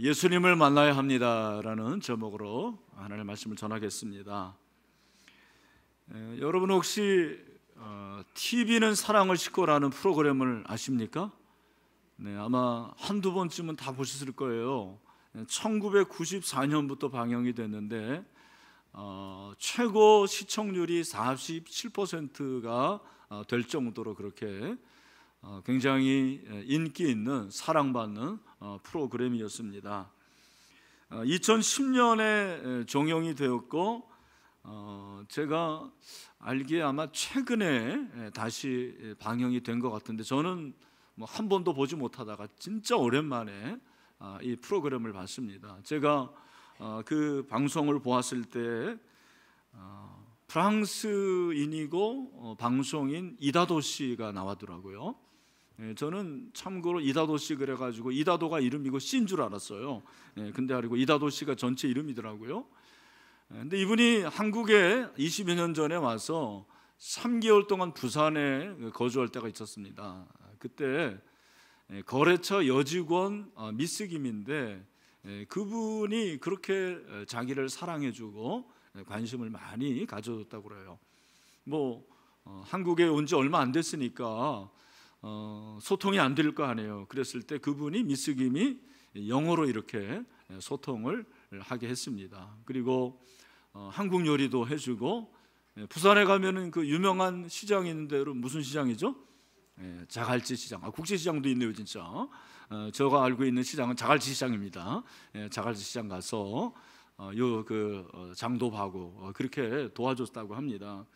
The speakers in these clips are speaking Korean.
예수님을 만나야 합니다라는 제목으로 하나님의 말씀을 전하겠습니다. 여러분 혹시 TV는 어, 사랑을 싣고라는 프로그램을 아십니까? 네, 아마 한두 번쯤은 다 보셨을 거예요. 1994년부터 방영이 됐는데 어, 최고 시청률이 47%가 어, 될 정도로 그렇게 어, 굉장히 인기 있는 사랑받는 어, 프로그램이었습니다. 2010년에 어, 종영이 되었고 제가 알기에 아마 최근에 다시 방영이 된 것 같은데 저는 뭐한 번도 보지 못하다가 진짜 오랜만에 아, 이 프로그램을 봤습니다. 제가 그 방송을 보았을 때 프랑스인이고 방송인 이다도 씨가 나왔더라고요. 예, 저는 참고로 이다도씨 그래가지고 이다도가 이름이고 씨인 줄 알았어요. 예, 근데 알고 이다도씨가 전체 이름이더라고요. 예, 근데 이분이 한국에 20여 년 전에 와서 3개월 동안 부산에 거주할 때가 있었습니다. 그때 거래처 여직원 아, 미스김인데 그분이 그렇게 자기를 사랑해주고 관심을 많이 가져줬다고 그래요. 뭐 어, 한국에 온 지 얼마 안 됐으니까 어, 소통이 안 될 거 아니에요. 그랬을 때 그분이 미스김이 영어로 이렇게 소통을 하게 했습니다. 그리고 어, 한국 요리도 해주고 예, 부산에 가면은 그 유명한 시장이 있는데 무슨 시장이죠? 예, 자갈치 시장. 아, 국제 시장도 있네요, 진짜. 어, 제가 알고 있는 시장은 자갈치 시장입니다. 예, 자갈치 시장 가서 어, 요그 어, 장도하고 어, 그렇게 도와줬다고 합니다.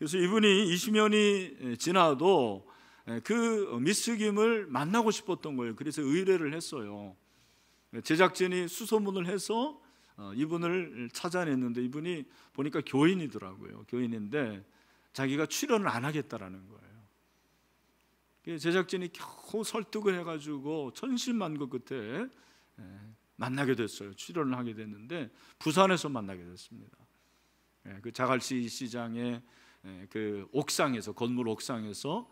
그래서 이분이 20년이 예, 지나도 예, 그 미스김을 만나고 싶었던 거예요. 그래서 의뢰를 했어요. 예, 제작진이 수소문을 해서 어, 이분을 찾아냈는데 이분이 보니까 교인이더라고요. 교인인데 자기가 출연을 안 하겠다라는 거예요. 예, 제작진이 겨우 설득을 해가지고 천신만고 끝에 만나게 됐어요. 출연을 하게 됐는데 부산에서 만나게 됐습니다. 그 자갈치 시장의 그 옥상에서 건물 옥상에서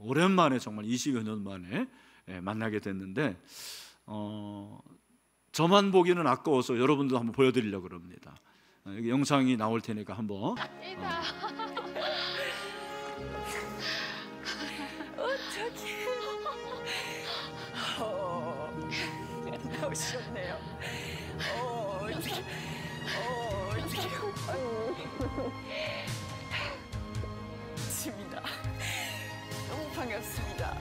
오랜만에 정말 20여 년 만에 만나게 됐는데 어, 저만 보기는 아까워서 여러분도 한번 보여드리려고 그럽니다. 여기 영상이 나올 테니까 한번. 오셨네요. 어, 어떻게, 정상습니다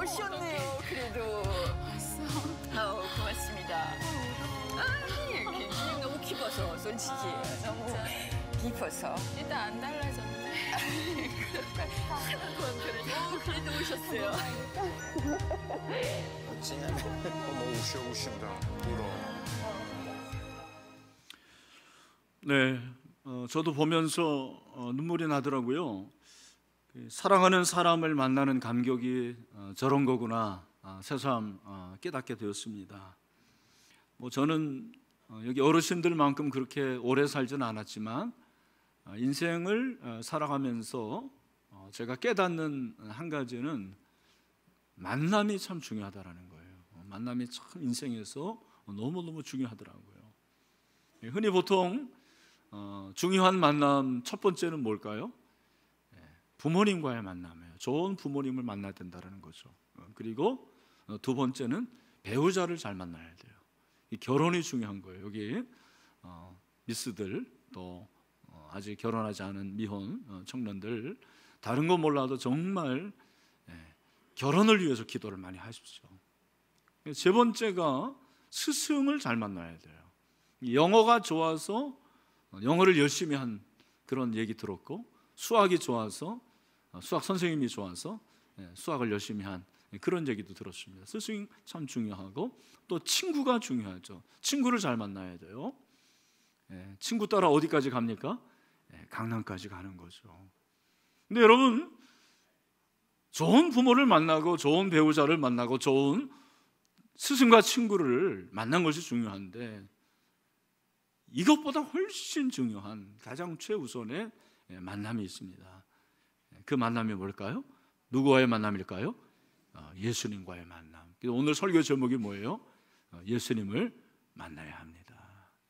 오셨네요, 어, 그래도. 어, 아 고맙습니다. 아니, 너무 깊어서, 솔직히. 아, 너무 깊어서. 일단 안 달라졌네. 하나도 안어 그래도 오셨어요. 어머, 우셔, 우신다. 울어. 네, 어, 저도 보면서 어, 눈물이 나더라고요. 사랑하는 사람을 만나는 감격이 어, 저런 거구나 아, 새삼 어, 깨닫게 되었습니다. 뭐 저는 어, 여기 어르신들만큼 그렇게 오래 살진 않았지만 인생을 살아가면서 제가 깨닫는 한 가지는 만남이 참 중요하다라는 거예요. 만남이 참 인생에서 너무너무 중요하더라고요. 예, 흔히 보통 중요한 만남 첫 번째는 뭘까요? 부모님과의 만남이에요. 좋은 부모님을 만나야 된다는 거죠. 어, 그리고 어, 두 번째는 배우자를 잘 만나야 돼요. 결혼이 중요한 거예요. 여기 어, 미스들 또 어, 아직 결혼하지 않은 미혼 어, 청년들 다른 거 몰라도 정말 예, 결혼을 위해서 기도를 많이 하십시오. 세 번째가 스승을 잘 만나야 돼요. 영어가 좋아서 영어를 열심히 한 그런 얘기 들었고 수학이 좋아서 어, 수학 선생님이 좋아서 예, 수학을 열심히 한 그런 얘기도 들었습니다. 스승참 중요하고 또 친구가 중요하죠. 친구를 잘 만나야 돼요. 예, 친구 따라 어디까지 갑니까? 예, 강남까지 가는 거죠. 근데 여러분 좋은 부모를 만나고 좋은 배우자를 만나고 좋은 스승과 친구를 만난 것이 중요한데 이것보다 훨씬 중요한 가장 최우선의 예, 만남이 있습니다. 예, 그 만남이 뭘까요? 누구와의 만남일까요? 어, 예수님과의 만남. 오늘 설교 제목이 뭐예요? 어, 예수님을 만나야 합니다.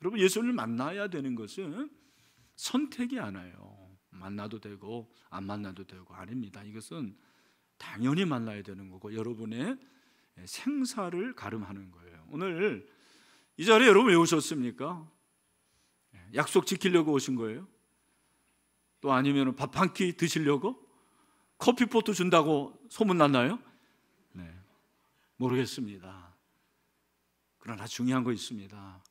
여러분 예수님을 만나야 되는 것은 선택이 아니에요. 만나도 되고 안 만나도 되고 아닙니다. 이것은 당연히 만나야 되는 거고 여러분의 예, 생사를 가름하는 거예요. 오늘 이 자리에 여러분 왜 오셨습니까? 약속 지키려고 오신 거예요? 또 아니면 밥 한 끼 드시려고 커피포트 준다고 소문났나요? 네. 모르겠습니다. 그러나 중요한 거 있습니다.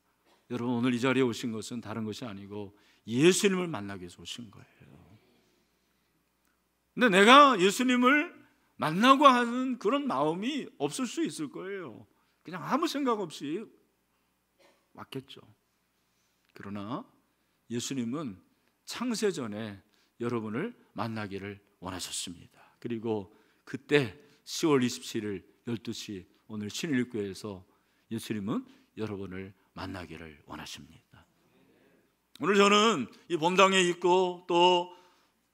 여러분 오늘 이 자리에 오신 것은 다른 것이 아니고 예수님을 만나기 위해서 오신 거예요. 근데 내가 예수님을 만나고 하는 그런 마음이 없을 수 있을 거예요. 그냥 아무 생각 없이 왔겠죠. 그러나 예수님은 창세 전에 여러분을 만나기를 원하셨습니다. 그리고 그때 10월 27일 12시 오늘 신일교에서 예수님은 여러분을 만나기를 원하십니다. 오늘 저는 이 본당에 있고 또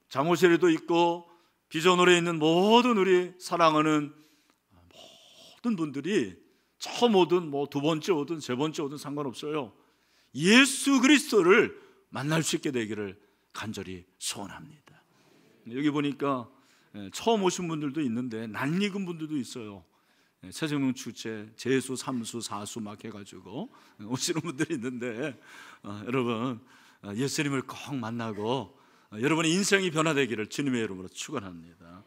장호실에도 있고 비전홀에 있는 모든 우리 사랑하는 모든 분들이 처음 오든 뭐두 번째 오든 세 번째 오든 상관없어요. 예수 그리스도를 만날 수 있게 되기를 간절히 소원합니다. 여기 보니까 예, 처음 오신 분들도 있는데 낯익은 분들도 있어요. 새생명 축제 제수, 삼수, 사수 막 해가지고 예, 오시는 분들이 있는데 어, 여러분 어, 예수님을 꼭 만나고 어, 여러분의 인생이 변화되기를 주님의 이름으로 축원합니다.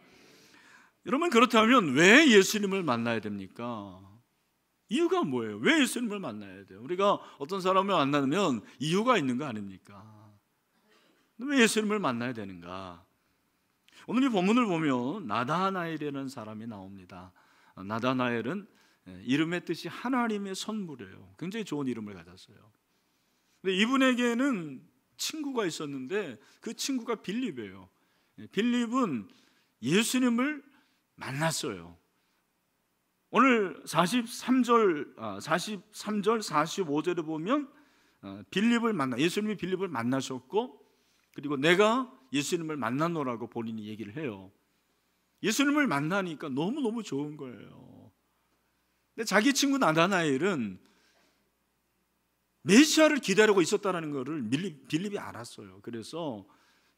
여러분 그렇다면 왜 예수님을 만나야 됩니까? 이유가 뭐예요? 왜 예수님을 만나야 돼요? 우리가 어떤 사람을 만나면 이유가 있는 거 아닙니까? 왜 예수님을 만나야 되는가? 오늘 이 본문을 보면 나다나엘이라는 사람이 나옵니다. 나다나엘은 예, 이름의 뜻이 하나님의 선물이에요. 굉장히 좋은 이름을 가졌어요. 근데 이분에게는 친구가 있었는데 그 친구가 빌립이에요. 예, 빌립은 예수님을 만났어요. 오늘 43절, 43절, 45절에 보면 어, 빌립을 만나, 예수님이 빌립을 만나셨고 그리고 내가 예수님을 만나노라고 본인이 얘기를 해요. 예수님을 만나니까 너무너무 좋은 거예요. 근데 자기 친구 나다나엘은 메시아를 기다리고 있었다는 것을 빌립, 빌립이 알았어요. 그래서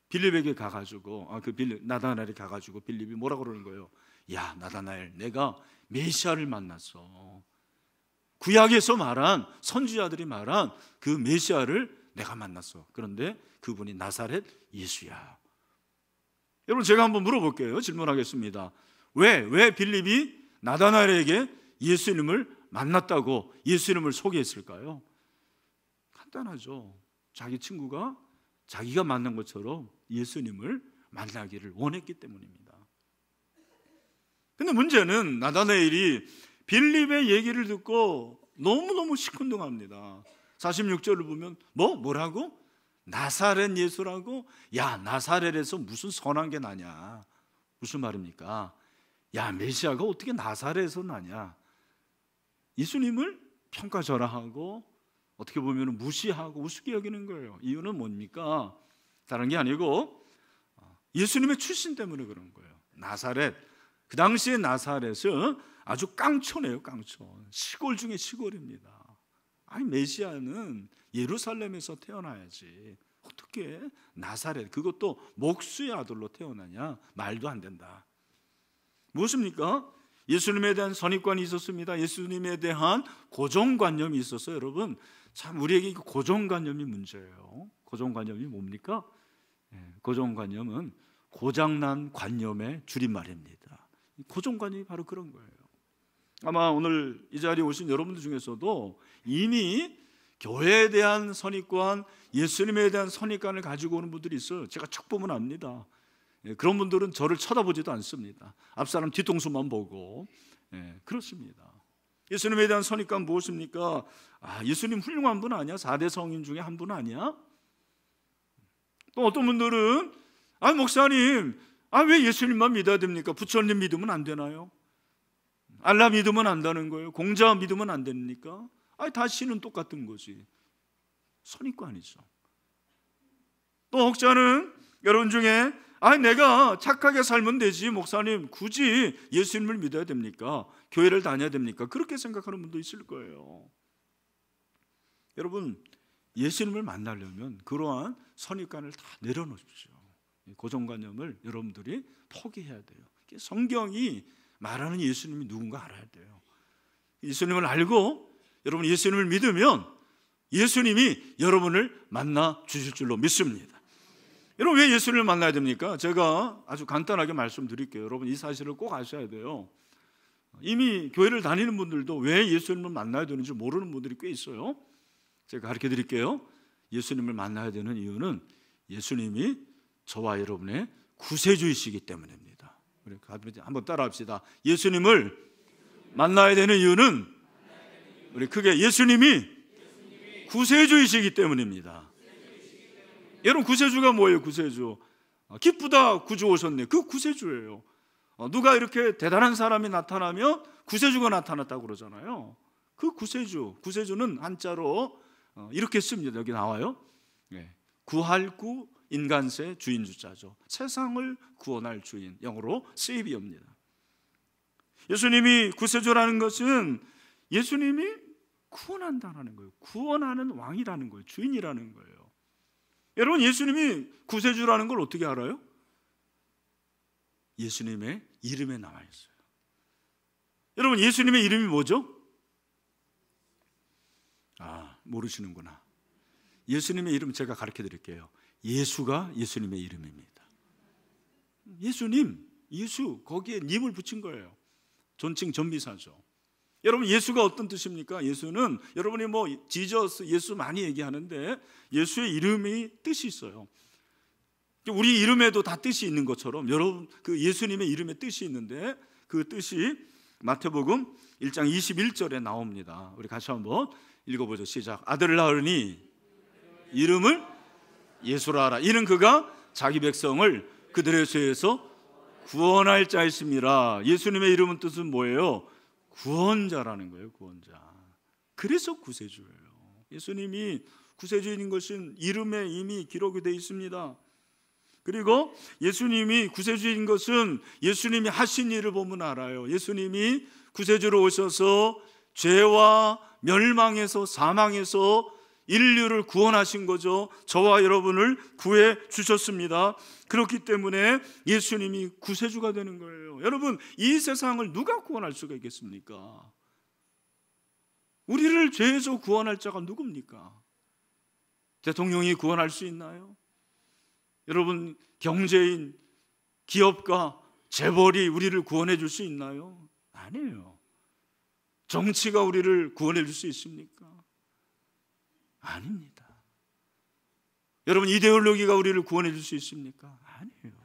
빌립에게 가가지고 아, 그 빌립, 나다나엘이 가가지고 빌립이 뭐라 그러는 거예요. 야 나다나엘 내가 메시아를 만났어. 구약에서 말한 선지자들이 말한 그 메시아를 내가 만났어. 그런데 그분이 나사렛 예수야. 여러분 제가 한번 물어볼게요. 질문하겠습니다. 왜, 왜 빌립이 나다나엘에게 예수님을 만났다고 예수님을 소개했을까요? 간단하죠. 자기 친구가 자기가 만난 것처럼 예수님을 만나기를 원했기 때문입니다. 근데 문제는 나다나엘이 빌립의 얘기를 듣고 너무너무 시큰둥합니다. 46절을 보면 뭐 뭐라고? 나사렛 예수라고? 야, 나사렛에서 무슨 선한 게 나냐? 무슨 말입니까? 야, 메시아가 어떻게 나사렛에서 나냐? 예수님을 평가절하하고 어떻게 보면 무시하고 우습게 여기는 거예요. 이유는 뭡니까? 다른 게 아니고 어, 예수님의 출신 때문에 그런 거예요. 나사렛. 그 당시에 나사렛은 아주 깡촌이에요, 깡촌. 시골 중에 시골입니다. 아니 메시아는 예루살렘에서 태어나야지. 어떻게 나사렛 그것도 목수의 아들로 태어나냐? 말도 안 된다. 무엇입니까? 예수님에 대한 선입관이 있었습니다. 예수님에 대한 고정관념이 있어서 여러분 참 우리에게 그 고정관념이 문제예요. 고정관념이 뭡니까? 예, 고정관념은 고장난 관념의 줄임말입니다. 고정관념이 바로 그런 거예요. 아마 오늘 이 자리에 오신 여러분들 중에서도 이미 교회에 대한 선입관, 예수님에 대한 선입관을 가지고 오는 분들이 있어요. 제가 척 보면 압니다. 예, 그런 분들은 저를 쳐다보지도 않습니다. 앞사람 뒤통수만 보고 예, 그렇습니다. 예수님에 대한 선입관 무엇입니까? 아, 예수님 훌륭한 분 아니야? 4대 성인 중에 한 분 아니야? 또 어떤 분들은 아, 목사님, 아, 왜 예수님만 믿어야 됩니까? 부처님 믿으면 안 되나요? 알라 믿으면 안다는 거예요. 공자 믿으면 안 됩니까? 아 다시는 똑같은 거지. 선입관이죠. 또 혹자는 여러분 중에 아 내가 착하게 살면 되지 목사님 굳이 예수님을 믿어야 됩니까? 교회를 다녀야 됩니까? 그렇게 생각하는 분도 있을 거예요. 여러분 예수님을 만나려면 그러한 선입관을 다 내려놓으십시오. 고정관념을 여러분들이 포기해야 돼요. 성경이 말하는 예수님이 누군가 알아야 돼요. 예수님을 알고 여러분 예수님을 믿으면 예수님이 여러분을 만나 주실 줄로 믿습니다. 여러분 왜 예수를 만나야 됩니까? 제가 아주 간단하게 말씀드릴게요. 여러분 이 사실을 꼭 아셔야 돼요. 이미 교회를 다니는 분들도 왜 예수님을 만나야 되는지 모르는 분들이 꽤 있어요. 제가 가르쳐 드릴게요. 예수님을 만나야 되는 이유는 예수님이 저와 여러분의 구세주이시기 때문입니다. 우리 한번 따라합시다. 예수님을 만나야 되는 이유는 우리 크게 예수님이 구세주이시기 때문입니다. 여러분 구세주가 뭐예요? 구세주 아, 기쁘다 구주 오셨네. 그 구세주예요. 어, 누가 이렇게 대단한 사람이 나타나면 구세주가 나타났다고 그러잖아요. 그 구세주, 구세주는 한자로 어, 이렇게 씁니다. 여기 나와요. 예. 구할 구, 인간세 주인 주자죠. 세상을 구원할 주인 영어로 세이비어입니다. 예수님이 구세주라는 것은 예수님이 구원한다라는 거예요. 구원하는 왕이라는 거예요. 주인이라는 거예요. 여러분 예수님이 구세주라는 걸 어떻게 알아요? 예수님의 이름에 나와 있어요. 여러분 예수님의 이름이 뭐죠? 아, 모르시는구나. 예수님의 이름 제가 가르쳐 드릴게요. 예수가 예수님의 이름입니다. 예수님, 예수 거기에 님을 붙인 거예요. 존칭 전미사죠. 여러분 예수가 어떤 뜻입니까? 예수는 여러분이 뭐 지저스 예수 많이 얘기하는데 예수의 이름이 뜻이 있어요. 우리 이름에도 다 뜻이 있는 것처럼 여러분 그 예수님의 이름에 뜻이 있는데 그 뜻이 마태복음 1장 21절에 나옵니다. 우리 같이 한번 읽어보죠. 시작. 아들을 낳으니 이름을 예수라 하라. 이는 그가 자기 백성을 그들의 죄에서 구원할 자이십니다. 예수님의 이름은 뜻은 뭐예요? 구원자라는 거예요, 구원자. 그래서 구세주예요. 예수님이 구세주인 것은 이름에 이미 기록이 되어 있습니다. 그리고 예수님이 구세주인 것은 예수님이 하신 일을 보면 알아요. 예수님이 구세주로 오셔서 죄와 멸망에서 사망에서 인류를 구원하신 거죠. 저와 여러분을 구해 주셨습니다. 그렇기 때문에 예수님이 구세주가 되는 거예요. 여러분, 이 세상을 누가 구원할 수가 있겠습니까? 우리를 죄에서 구원할 자가 누굽니까? 대통령이 구원할 수 있나요? 여러분, 경제인, 기업가, 재벌이 우리를 구원해 줄 수 있나요? 아니에요. 정치가 우리를 구원해 줄 수 있습니까? 아닙니다. 여러분 이데올로기가 우리를 구원해 줄 수 있습니까? 아니에요.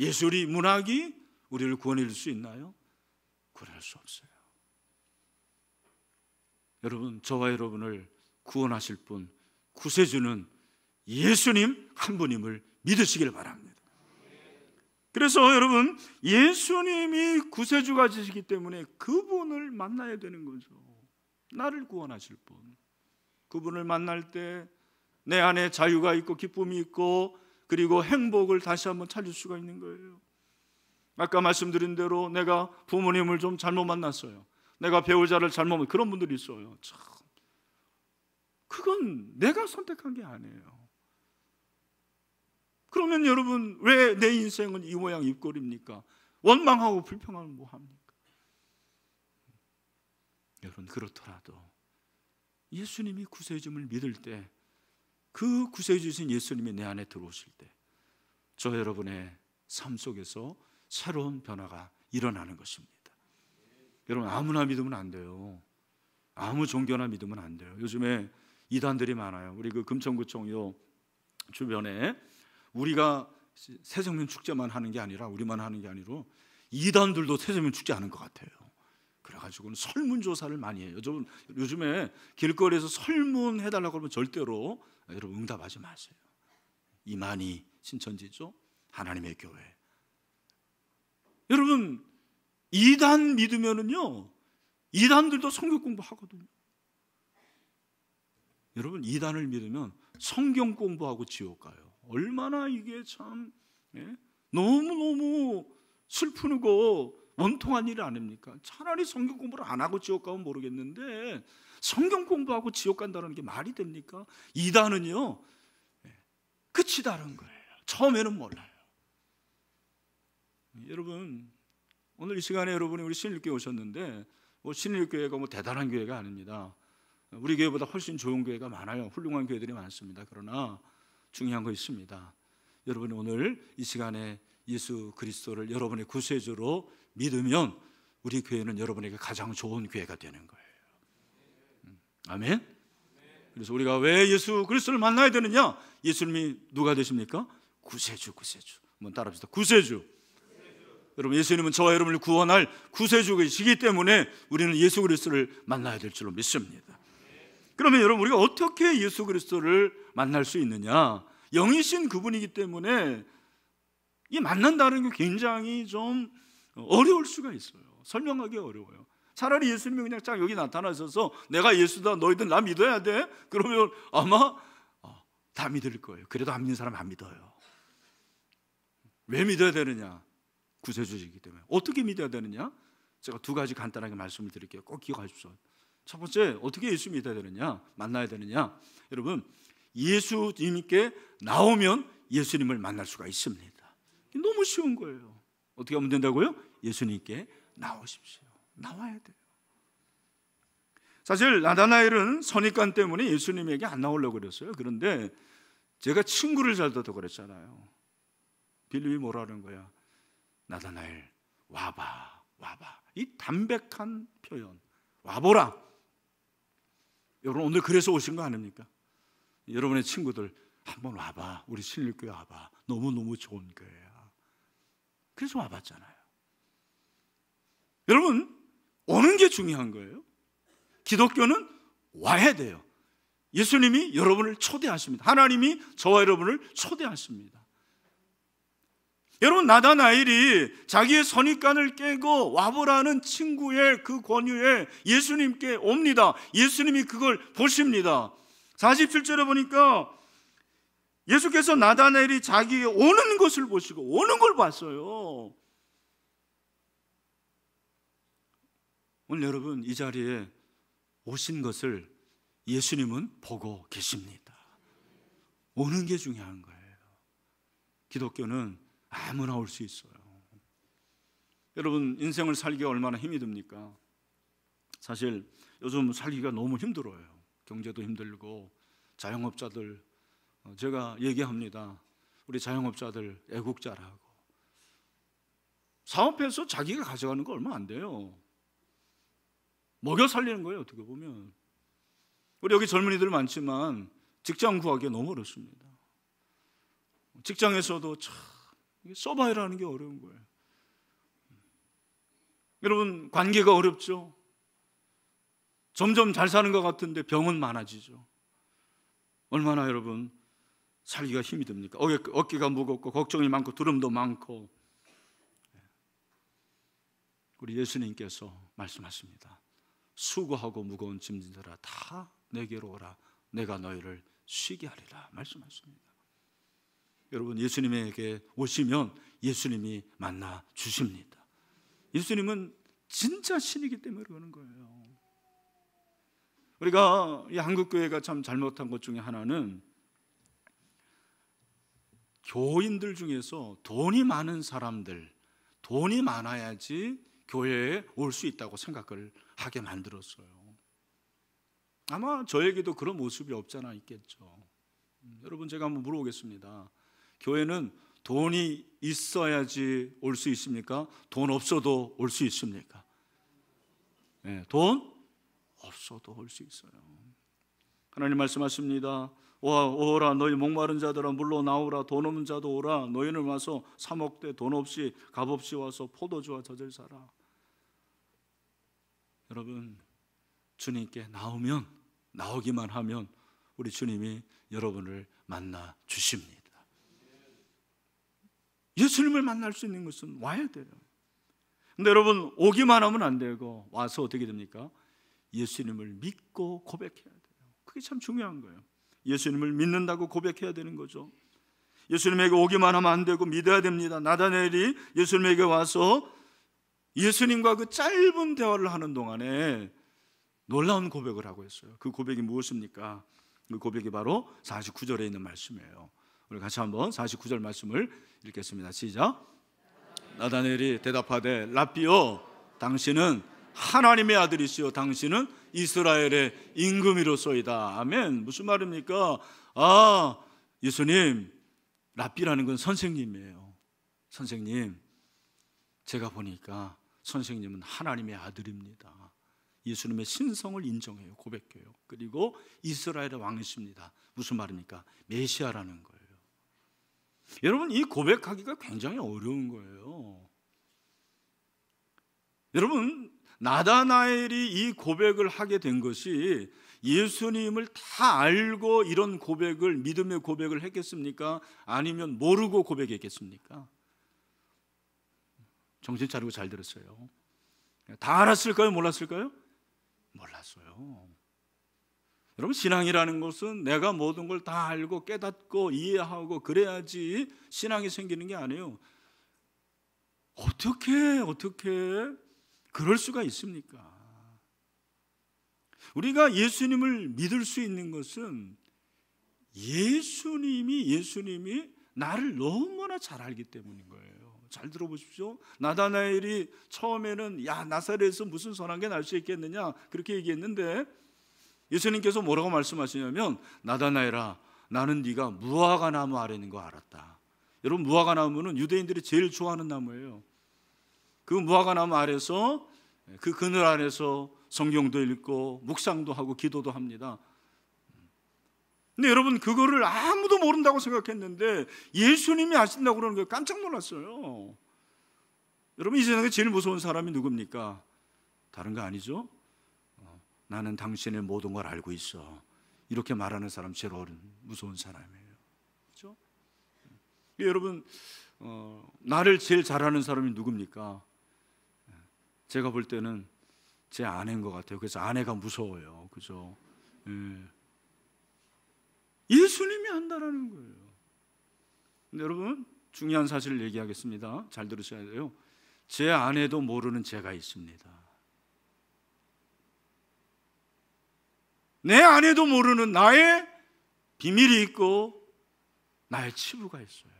예술이 문학이 우리를 구원해 줄 수 있나요? 구원할 수 없어요. 여러분 저와 여러분을 구원하실 분 구세주는 예수님 한 분임을 믿으시길 바랍니다. 그래서 여러분 예수님이 구세주가 되시기 때문에 그분을 만나야 되는 거죠. 나를 구원하실 분. 그분을 만날 때 내 안에 자유가 있고 기쁨이 있고 그리고 행복을 다시 한번 찾을 수가 있는 거예요. 아까 말씀드린 대로 내가 부모님을 좀 잘못 만났어요. 내가 배우자를 잘못 만 그런 분들이 있어요. 참. 그건 내가 선택한 게 아니에요. 그러면 여러분 왜 내 인생은 이 모양 입꼬리입니까? 원망하고 불평하면 뭐 합니까? 여러분 그렇더라도 예수님이 구세주심을 믿을 때, 그 구세주신 예수님이 내 안에 들어오실 때, 저 여러분의 삶 속에서 새로운 변화가 일어나는 것입니다. 여러분 아무나 믿으면 안 돼요. 아무 종교나 믿으면 안 돼요. 요즘에 이단들이 많아요. 우리 그 금천구청 요 주변에 우리가 새정면 축제만 하는 게 아니라 우리만 하는 게 아니라 이단들도 새정면 축제 하는 것 같아요. 그래가지고는 설문조사를 많이 해요. 여러분, 요즘에 길거리에서 설문해달라고 하면 절대로 여러분 응답하지 마세요. 이만희 신천지죠? 하나님의 교회. 여러분, 이단 믿으면은요, 이단들도 성경 공부하거든요. 여러분, 이단을 믿으면 성경 공부하고 지옥 가요. 얼마나 이게 참, 예? 너무너무 슬프고 원통한 일 아닙니까? 차라리 성경 공부를 안 하고 지옥 가면 모르겠는데 성경 공부하고 지옥 간다는 게 말이 됩니까? 이단은요 예, 끝이 다른 거예요. 처음에는 몰라요. 예, 여러분 오늘 이 시간에 여러분이 우리 신일교회 오셨는데 뭐 신일교회가 뭐 대단한 교회가 아닙니다. 우리 교회보다 훨씬 좋은 교회가 많아요. 훌륭한 교회들이 많습니다. 그러나 중요한 거 있습니다. 여러분이 오늘 이 시간에 예수 그리스도를 여러분의 구세주로 믿으면 우리 교회는 여러분에게 가장 좋은 교회가 되는 거예요. 음, 아멘. 그래서 우리가 왜 예수 그리스도를 만나야 되느냐? 예수님이 누가 되십니까? 구세주, 구세주. 한번 따라합시다. 구세주. 여러분 예수님은 저와 여러분을 구원할 구세주이시기 때문에 우리는 예수 그리스도를 만나야 될 줄로 믿습니다. 그러면 여러분 우리가 어떻게 예수 그리스도를 만날 수 있느냐? 영이신 그분이기 때문에 이 만난다는 게 굉장히 좀 어려울 수가 있어요. 설명하기 어려워요. 차라리 예수님이 그냥 딱 여기 나타나셔서 내가 예수다 너희들 나 믿어야 돼. 그러면 아마 어, 다 믿을 거예요. 그래도 안 믿는 사람 안 믿어요. 왜 믿어야 되느냐? 구세주시기 때문에. 어떻게 믿어야 되느냐? 제가 두 가지 간단하게 말씀을 드릴게요. 꼭 기억하십시오. 첫 번째, 어떻게 예수 믿어야 되느냐? 만나야 되느냐? 여러분, 예수님께 나오면 예수님을 만날 수가 있습니다. 너무 쉬운 거예요. 어떻게 하면 된다고요? 예수님께 나오십시오. 나와야 돼요. 사실 나다나엘은 선입관 때문에 예수님에게 안 나오려고 그랬어요. 그런데 제가 친구를 잘 둬도 그랬잖아요. 빌립이 뭐라는 거야? 나다나엘 와봐 와봐 이 담백한 표현 와보라 여러분 오늘 그래서 오신 거 아닙니까? 여러분의 친구들 한번 와봐 우리 신일교회 와봐 너무너무 좋은 교회야 그래서 와봤잖아요. 여러분, 오는 게 중요한 거예요. 기독교는 와야 돼요. 예수님이 여러분을 초대하십니다. 하나님이 저와 여러분을 초대하십니다. 여러분, 나다나일이 자기의 선입관을 깨고 와보라는 친구의 그 권유에 예수님께 옵니다. 예수님이 그걸 보십니다. 47절에 보니까 예수께서 나다넬이 자기 오는 것을 보시고 오는 걸 봤어요. 오늘 여러분 이 자리에 오신 것을 예수님은 보고 계십니다. 오는 게 중요한 거예요. 기독교는 아무나 올 수 있어요. 여러분 인생을 살기 얼마나 힘이 듭니까? 사실 요즘 살기가 너무 힘들어요. 경제도 힘들고 자영업자들 어, 제가 얘기합니다. 우리 자영업자들 애국자라고. 사업해서 자기가 가져가는 거 얼마 안 돼요. 먹여 살리는 거예요, 어떻게 보면. 우리 여기 젊은이들 많지만 직장 구하기 너무 어렵습니다. 직장에서도 참 서바이라는 게 어려운 거예요. 여러분, 관계가 어렵죠? 점점 잘 사는 것 같은데 병은 많아지죠. 얼마나 여러분 살기가 힘이 듭니까? 어깨, 어깨가 무겁고 걱정이 많고 두름도 많고 예. 우리 예수님께서 말씀하십니다. 수고하고 무거운 짐진들아 다 내게로 오라 내가 너희를 쉬게 하리라 말씀하십니다. 여러분 예수님에게 오시면 예수님이 만나 주십니다. 예수님은 진짜 신이기 때문에 그러는 거예요. 우리가 이 한국 교회가 참 잘못한 것 중에 하나는 교인들 중에서 돈이 많은 사람들, 돈이 많아야지 교회에 올 수 있다고 생각을 하게 만들었어요. 아마 저에게도 그런 모습이 없잖아 있겠죠. 음, 여러분 제가 한번 물어보겠습니다. 교회는 돈이 있어야지 올 수 있습니까? 돈 없어도 올 수 있습니까? 네, 돈 없어도 올 수 있어요. 하나님 말씀하십니다. 와, 오라 너희 목마른 자들아 물로 나오라 돈 없는 자도 오라 너희는 와서 사먹되 돈 없이 값 없이 와서 포도주와 젖을 사라 여러분 주님께 나오면 나오기만 하면 우리 주님이 여러분을 만나 주십니다 예수님을 만날 수 있는 것은 와야 돼요 근데 여러분 오기만 하면 안 되고 와서 어떻게 됩니까? 예수님을 믿고 고백해야 돼요 그게 참 중요한 거예요 예수님을 믿는다고 고백해야 되는 거죠. 예수님에게 오기만 하면 안 되고 믿어야 됩니다. 나다넬이 예수님에게 와서 예수님과 그 짧은 대화를 하는 동안에 놀라운 고백을 하고 있어요. 그 고백이 무엇입니까? 그 고백이 바로 49절에 있는 말씀이에요. 우리 같이 한번 49절 말씀을 읽겠습니다. 시작. 나다넬이 대답하되 라비오 당신은 하나님의 아들이시요 당신은 이스라엘의 임금이로소이다. 아멘. 무슨 말입니까? 아, 예수님, 랍비라는 건 선생님이에요. 선생님, 제가 보니까 선생님은 하나님의 아들입니다. 예수님의 신성을 인정해요. 고백해요. 그리고 이스라엘의 왕이십니다. 무슨 말입니까? 메시아라는 거예요. 여러분, 이 고백하기가 굉장히 어려운 거예요. 여러분, 나다나엘이 이 고백을 하게 된 것이 예수님을 다 알고 이런 고백을 믿음의 고백을 했겠습니까? 아니면 모르고 고백했겠습니까? 정신 차리고 잘 들었어요. 다 알았을까요? 몰랐을까요? 몰랐어요. 여러분 신앙이라는 것은 내가 모든 걸 다 알고 깨닫고 이해하고 그래야지 신앙이 생기는 게 아니에요. 어떻게 어떻게 그럴 수가 있습니까? 우리가 예수님을 믿을 수 있는 것은 예수님이 예수님이 나를 너무나 잘 알기 때문인 거예요. 잘 들어보십시오. 나다나엘이 처음에는 야 나사렛에서 무슨 선한 게 날 수 있겠느냐 그렇게 얘기했는데 예수님께서 뭐라고 말씀하시냐면 나다나엘아 나는 네가 무화과 나무 아래 있는 거 알았다. 여러분 무화과 나무는 유대인들이 제일 좋아하는 나무예요. 그 무화과나무 아래서 예, 그 그늘 안에서 성경도 읽고 묵상도 하고 기도도 합니다. 근데 여러분 그거를 아무도 모른다고 생각했는데 예수님이 아신다고 그러는 거 깜짝 놀랐어요. 여러분 이 세상에 제일 무서운 사람이 누굽니까? 다른 거 아니죠? 어, 나는 당신의 모든 걸 알고 있어. 이렇게 말하는 사람 제일 어른 무서운 사람이에요. 그렇죠? 여러분 어, 나를 제일 잘하는 사람이 누굽니까? 제가 볼 때는 제 아내인 것 같아요. 그래서 아내가 무서워요. 그죠? 예. 예수님이 한다라는 거예요. 근데 여러분 중요한 사실을 얘기하겠습니다. 잘 들으셔야 돼요. 제 아내도 모르는 제가 있습니다. 내 아내도 모르는 나의 비밀이 있고 나의 치부가 있어요.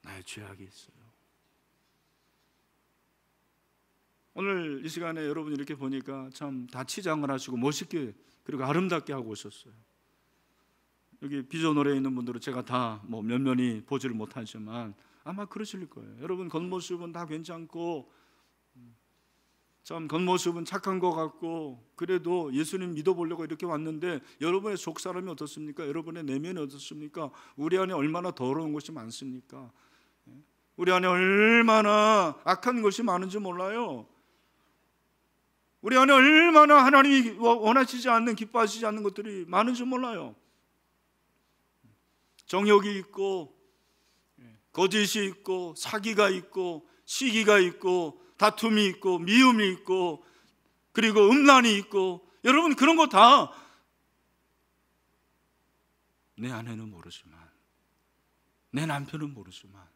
나의 죄악이 있어요. 오늘 이 시간에 여러분 이렇게 보니까 참 다치장을 하시고 멋있게 그리고 아름답게 하고 오셨어요. 여기 비전 노래 있는 분들은 제가 다뭐 면면히 보지를 못하지만 아마 그러실 거예요. 여러분 겉모습은 다 괜찮고 음, 참 겉모습은 착한 것 같고 그래도 예수님 믿어보려고 이렇게 왔는데 여러분의 속사람이 어떻습니까? 여러분의 내면이 어떻습니까? 우리 안에 얼마나 더러운 것이 많습니까? 예? 우리 안에 얼마나 악한 것이 많은지 몰라요. 우리 안에 얼마나 하나님이 원하시지 않는, 기뻐하시지 않는 것들이 많은지 몰라요. 정욕이 있고, 거짓이 있고, 사기가 있고, 시기가 있고, 다툼이 있고, 미움이 있고, 그리고 음란이 있고, 여러분 그런 거 다 내 아내는 모르지만, 내 남편은 모르지만,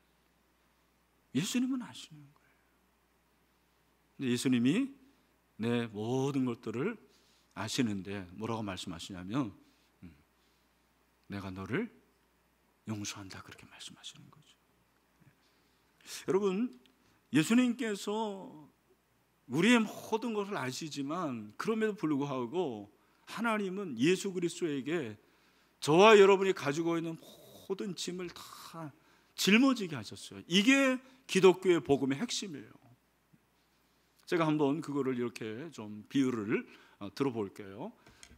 예수님은 아시는 거예요. 예수님이 내 모든 것들을 아시는데 뭐라고 말씀하시냐면 음, 내가 너를 용서한다 그렇게 말씀하시는 거죠. 네. 여러분 예수님께서 우리의 모든 것을 아시지만 그럼에도 불구하고 하나님은 예수 그리스도에게 저와 여러분이 가지고 있는 모든 짐을 다 짊어지게 하셨어요. 이게 기독교의 복음의 핵심이에요. 제가 한번 그거를 이렇게 좀 비유를 어, 들어볼게요.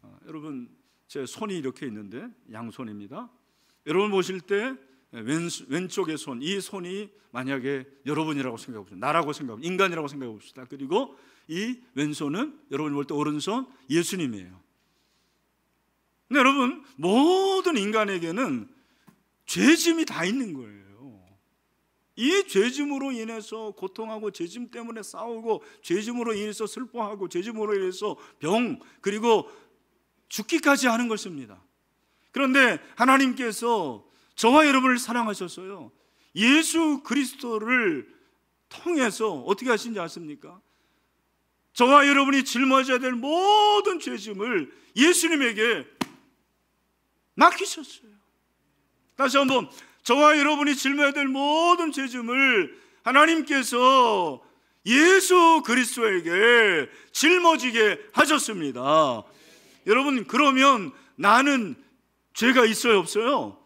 어, 여러분 제 손이 이렇게 있는데 양손입니다. 여러분 보실 때 예, 왼, 쪽의 손, 이 손이 만약에 여러분이라고 생각해 봅시다. 나라고 생각해 인간이라고 생각해 봅시다. 그리고 이 왼손은 여러분이 볼 때 오른손 예수님이에요. 여러분 모든 인간에게는 죄짐이 다 있는 거예요. 이 죄짐으로 인해서 고통하고 죄짐 때문에 싸우고 죄짐으로 인해서 슬퍼하고 죄짐으로 인해서 병 그리고 죽기까지 하는 것입니다. 그런데 하나님께서 저와 여러분을 사랑하셨어요. 예수 그리스도를 통해서 어떻게 하신지 아십니까? 저와 여러분이 짊어져야 될 모든 죄짐을 예수님에게 맡기셨어요. 다시 한번 저와 여러분이 짊어야 될 모든 죄짐을 하나님께서 예수 그리스도에게 짊어지게 하셨습니다. 여러분 그러면 나는 죄가 있어요 없어요?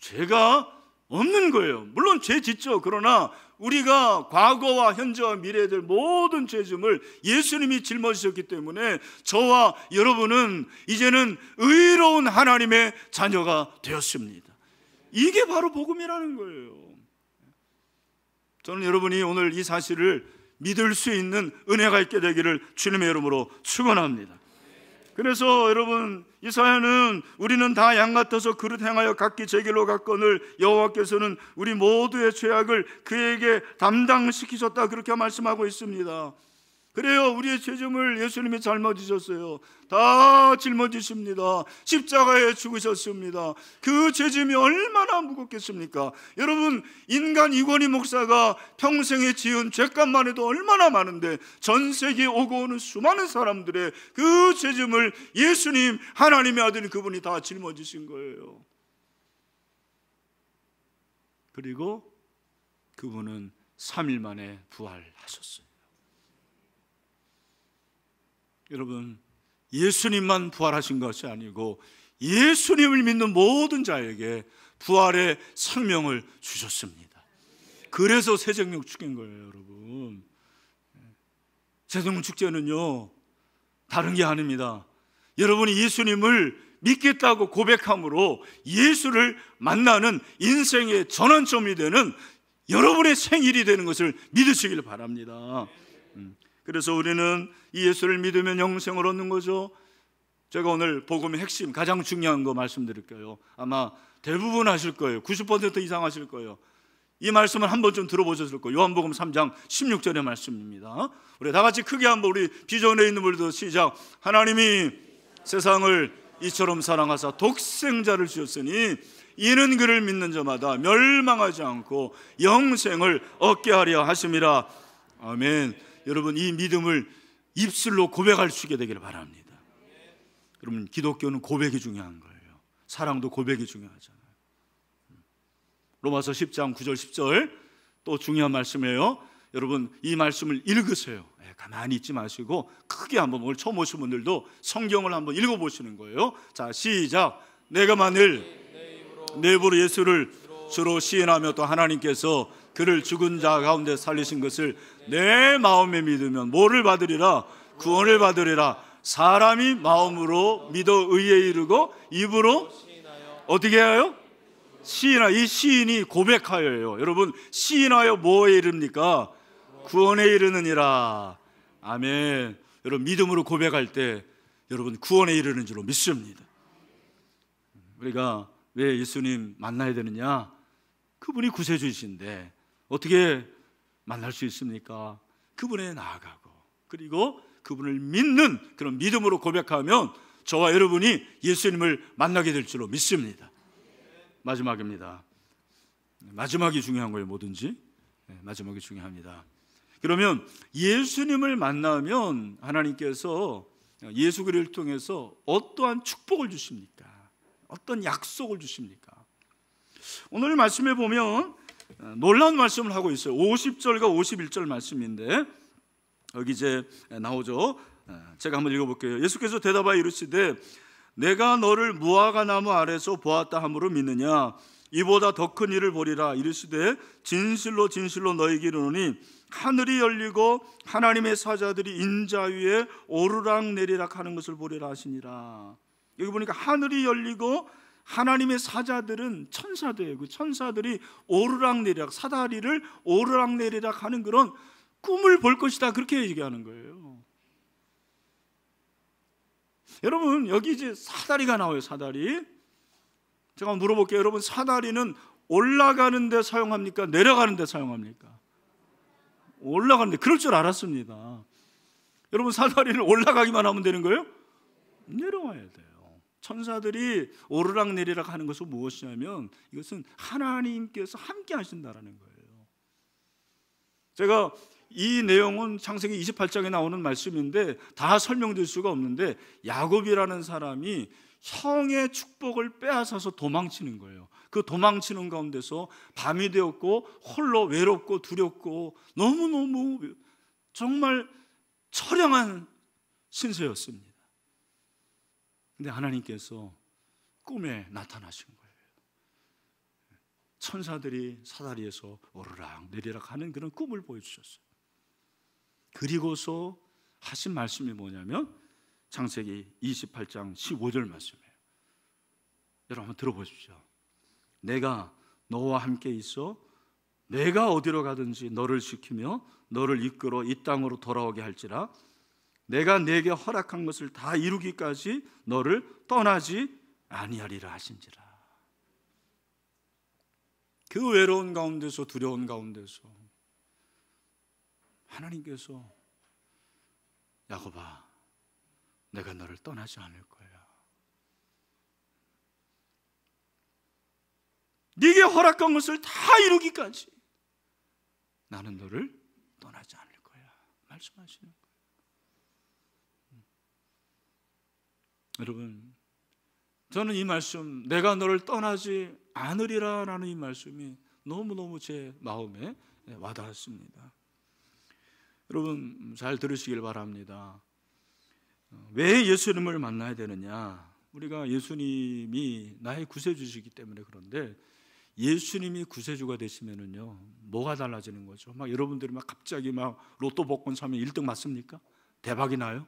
죄가 없는 거예요. 물론 죄 짓죠. 그러나 우리가 과거와 현재와 미래에 될 모든 죄짐을 예수님이 짊어지셨기 때문에 저와 여러분은 이제는 의로운 하나님의 자녀가 되었습니다. 이게 바로 복음이라는 거예요. 저는 여러분이 오늘 이 사실을 믿을 수 있는 은혜가 있게 되기를 주님의 이름으로 축원합니다. 그래서 여러분 이 사연은 우리는 다 양 같아서 그릇 행하여 각기 제 길로 갔거늘 여호와께서는 우리 모두의 죄악을 그에게 담당시키셨다 그렇게 말씀하고 있습니다. 그래요. 우리의 죄점을 예수님이 짊어지셨어요. 다 짊어지십니다. 십자가에 죽으셨습니다. 그 죄짐이 얼마나 무겁겠습니까? 여러분, 인간 이권희 목사가 평생에 지은 죄값만 해도 얼마나 많은데 전 세계에 오고 오는 수많은 사람들의 그 죄짐을 예수님, 하나님의 아들 그분이 다 짊어지신 거예요. 그리고 그분은 3일 만에 부활하셨어요. 여러분, 예수님만 부활하신 것이 아니고 예수님을 믿는 모든 자에게 부활의 생명을 주셨습니다. 그래서 새정령 축인 거예요, 여러분. 새정령 축제는요, 다른 게 아닙니다. 여러분이 예수님을 믿겠다고 고백함으로 예수를 만나는 인생의 전환점이 되는 여러분의 생일이 되는 것을 믿으시길 바랍니다. 음. 그래서 우리는 이 예수를 믿으면 영생을 얻는 거죠. 제가 오늘 복음의 핵심 가장 중요한 거 말씀드릴게요. 아마 대부분 하실 거예요. 90% 이상 하실 거예요. 이 말씀을 한 번쯤 들어보셨을 거예요. 요한복음 3장 16절의 말씀입니다. 우리 다 같이 크게 한 번 우리 비전에 있는 분들도 시작. 하나님이 세상을 이처럼 사랑하사 독생자를 주셨으니 이는 그를 믿는 자마다 멸망하지 않고 영생을 얻게 하려 하심이라. 아멘. 여러분 이 믿음을 입술로 고백할 수 있게 되기를 바랍니다. 여러분 기독교는 고백이 중요한 거예요. 사랑도 고백이 중요하잖아요. 로마서 10장 9절 10절 또 중요한 말씀이에요. 여러분 이 말씀을 읽으세요. 예, 가만히 있지 마시고 크게 한번 오늘 처음 오신 분들도 성경을 한번 읽어보시는 거예요. 자 시작. 내가 만일 내 입으로 예수를 주로 시인하며 또 하나님께서 그를 죽은 자 가운데 살리신 것을 내 마음에 믿으면 뭐를 받으리라 구원을 받으리라 사람이 마음으로 믿어 의에 이르고 입으로 어떻게 해요? 시인하 이 시인이 고백하여요. 여러분 시인하여 뭐에 이릅니까? 구원에 이르느니라. 아멘. 여러분 믿음으로 고백할 때 여러분 구원에 이르는 줄로 믿습니다. 우리가 왜 예수님 만나야 되느냐? 그분이 구세주이신데 어떻게 만날 수 있습니까? 그분에 나아가고 그리고 그분을 믿는 그런 믿음으로 고백하면 저와 여러분이 예수님을 만나게 될 줄로 믿습니다. 마지막입니다. 마지막이 중요한 거예요, 뭐든지. 네, 마지막이 중요합니다. 그러면 예수님을 만나면 하나님께서 예수 그리스도를 통해서 어떠한 축복을 주십니까? 어떤 약속을 주십니까? 오늘 말씀해 보면 어, 놀라운 말씀을 하고 있어요. 50절과 51절 말씀인데 여기 이제 나오죠. 어, 제가 한번 읽어볼게요. 예수께서 대답하여 이르시되 내가 너를 무화과 나무 아래서 보았다 함으로 믿느냐 이보다 더 큰 일을 보리라 이르시되 진실로 진실로 너희에게 이르노니 하늘이 열리고 하나님의 사자들이 인자 위에 오르락 내리락 하는 것을 보리라 하시니라 여기 보니까 하늘이 열리고 하나님의 사자들은 천사들이에요. 그 천사들이 오르락내리락 사다리를 오르락내리락 하는 그런 꿈을 볼 것이다 그렇게 얘기하는 거예요. 여러분 여기 이제 사다리가 나와요 사다리. 제가 한번 물어볼게요. 여러분 사다리는 올라가는 데 사용합니까? 내려가는 데 사용합니까? 올라가는데 그럴 줄 알았습니다. 여러분 사다리는 올라가기만 하면 되는 거예요? 내려와야 돼. 천사들이 오르락 내리락 하는 것은 무엇이냐면 이것은 하나님께서 함께 하신다라는 거예요. 제가 이 내용은 창세기 28장에 나오는 말씀인데 다 설명될 수가 없는데 야곱이라는 사람이 형의 축복을 빼앗아서 도망치는 거예요. 그 도망치는 가운데서 밤이 되었고 홀로 외롭고 두렵고 너무너무 정말 처량한 신세였습니다. 근데 하나님께서 꿈에 나타나신 거예요. 천사들이 사다리에서 오르락 내리락 하는 그런 꿈을 보여주셨어요. 그리고서 하신 말씀이 뭐냐면 창세기 28장 15절 말씀이에요. 여러분 들어보십시오. 내가 너와 함께 있어 내가 어디로 가든지 너를 지키며 너를 이끌어 이 땅으로 돌아오게 할지라 내가 네게 허락한 것을 다 이루기까지 너를 떠나지 아니하리라 하신지라. 그 외로운 가운데서 두려운 가운데서 하나님께서 야곱아 내가 너를 떠나지 않을 거야. 네게 허락한 것을 다 이루기까지 나는 너를 떠나지 않을 거야. 말씀하시는 여러분, 저는 이 말씀, 내가 너를 떠나지 않으리라 라는 이 말씀이 너무너무 제 마음에 예, 와닿았습니다. 여러분, 잘 들으시길 바랍니다. 어, 왜 예수님을 만나야 되느냐? 우리가 예수님이 나의 구세주시기 때문에 그런데 예수님이 구세주가 되시면은요, 뭐가 달라지는 거죠? 막 여러분들이 막 갑자기 막 로또 복권 사면 1등 맞습니까? 대박이 나요?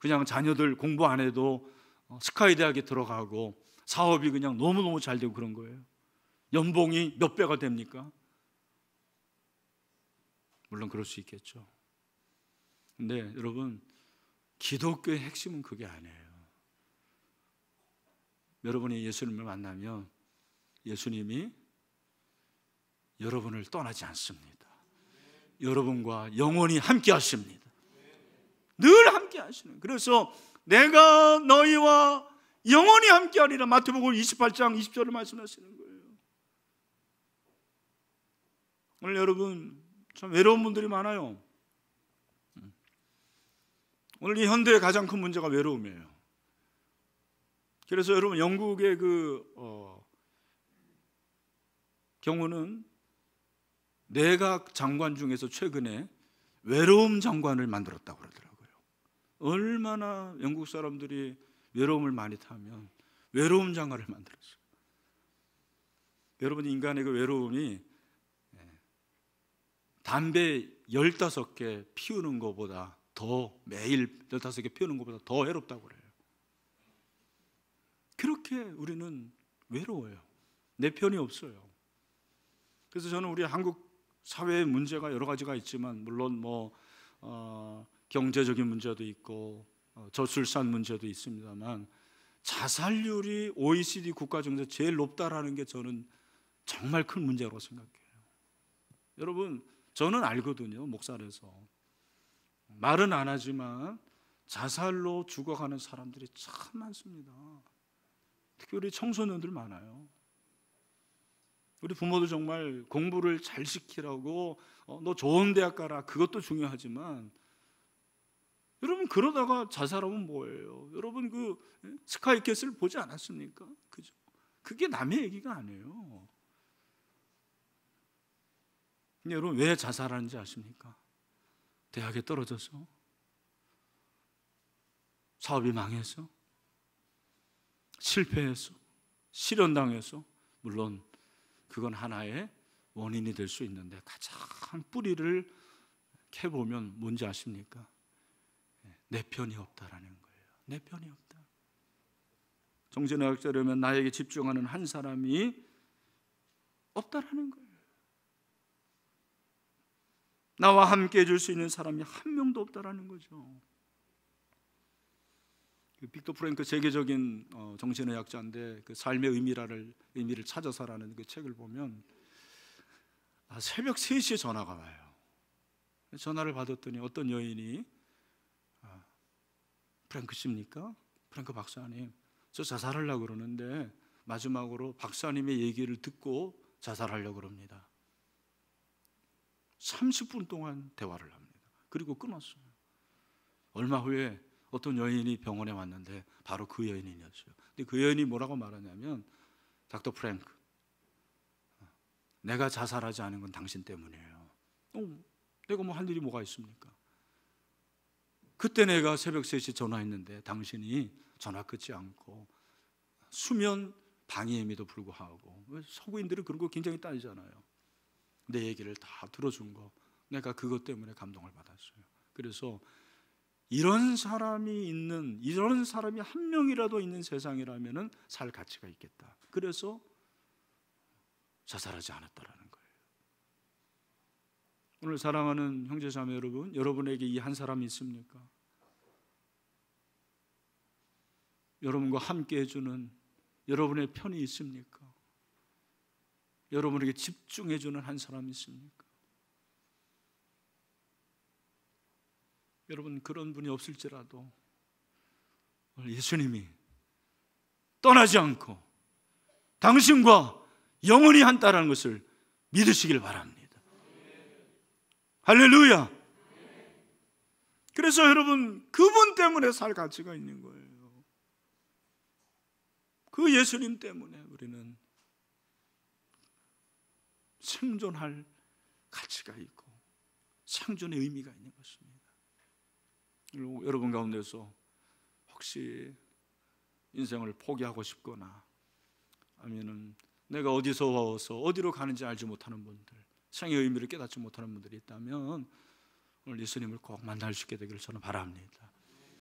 그냥 자녀들 공부 안 해도 어, 스카이 대학에 들어가고 사업이 그냥 너무너무 잘 되고 그런 거예요. 연봉이 몇 배가 됩니까? 물론 그럴 수 있겠죠. 근데 여러분, 기독교의 핵심은 그게 아니에요. 여러분이 예수님을 만나면 예수님이 여러분을 떠나지 않습니다. 여러분과 영원히 함께 하십니다. 늘 함께 하시는 그래서 내가 너희와 영원히 함께 하리라 마태복음 28장 20절을 말씀하시는 거예요. 오늘 여러분 참 외로운 분들이 많아요. 오늘 이 현대의 가장 큰 문제가 외로움이에요. 그래서 여러분 영국의 그 어, 경우는 내각 장관 중에서 최근에 외로움 장관을 만들었다고 그러더라고요. 얼마나 영국 사람들이 외로움을 많이 타면 외로움 장화를 만들었어요. 여러분 인간의 그 외로움이 예, 담배 15개 피우는 것보다 더 매일 15개 피우는 것보다 더 외롭다고 그래요. 그렇게 우리는 외로워요. 내 편이 없어요. 그래서 저는 우리 한국 사회의 문제가 여러 가지가 있지만 물론 뭐 어, 경제적인 문제도 있고 어, 저출산 문제도 있습니다만 자살률이 OECD 국가 중에서 제일 높다라는 게 저는 정말 큰 문제라고 생각해요. 여러분, 저는 알거든요. 목살에서. 말은 안 하지만 자살로 죽어가는 사람들이 참 많습니다. 특히 우리 청소년들 많아요. 우리 부모들 정말 공부를 잘 시키라고 어, 너 좋은 대학 가라 그것도 중요하지만 여러분 그러다가 자살하면 뭐예요? 여러분 그 예? 스카이캐슬 보지 않았습니까? 그죠? 그게 남의 얘기가 아니에요. 근데 여러분 왜 자살하는지 아십니까? 대학에 떨어져서 사업이 망해서 실패해서 실현당해서 물론 그건 하나의 원인이 될 수 있는데 가장 뿌리를 캐보면 뭔지 아십니까? 내 편이 없다라는 거예요. 내 편이 없다. 정신의학자라면 나에게 집중하는 한 사람이 없다라는 거예요. 나와 함께 해줄 수 있는 사람이 한 명도 없다라는 거죠. 그 빅터 프랭크 세계적인 어, 정신의학자인데 그 삶의 의미를 의미를 찾아서라는 그 책을 보면 아, 새벽 3시에 전화가 와요. 전화를 받았더니 어떤 여인이 프랭크 씨입니까? 프랭크 박사님. 저 자살하려고 그러는데 마지막으로 박사님의 얘기를 듣고 자살하려고 그럽니다. 30분 동안 대화를 합니다. 그리고 끊었어요. 얼마 후에 어떤 여인이 병원에 왔는데 바로 그 여인이었어요. 근데 그 여인이 뭐라고 말하냐면 닥터 프랭크 내가 자살하지 않은 건 당신 때문이에요. 어, 내가 뭐할 일이 뭐가 있습니까? 그때 내가 새벽 3시 전화했는데 당신이 전화 끊지 않고 수면 방해임에도 불구하고 서구인들은 그런 거 굉장히 따지잖아요. 내 얘기를 다 들어준 거 내가 그것 때문에 감동을 받았어요. 그래서 이런 사람이 있는 이런 사람이 한 명이라도 있는 세상이라면살 가치가 있겠다. 그래서 자살하지 않았다라는 거예요. 오늘 사랑하는 형제 자매 여러분, 여러분에게 이 한 사람이 있습니까? 여러분과 함께 해주는 여러분의 편이 있습니까? 여러분에게 집중해주는 한 사람이 있습니까? 여러분 그런 분이 없을지라도 오늘 예수님이 떠나지 않고 당신과 영원히 한다는 것을 믿으시길 바랍니다. 할렐루야! 그래서 여러분, 그분 때문에 살 가치가 있는 거예요. 그 예수님 때문에 우리는 생존할 가치가 있고 생존의 의미가 있는 것입니다. 여러분 가운데서 혹시 인생을 포기하고 싶거나 아니면 내가 어디서 와서 어디로 가는지 알지 못하는 분들 생의 의미를 깨닫지 못하는 분들이 있다면 오늘 예수님을 꼭 만날 수 있게 되기를 저는 바랍니다.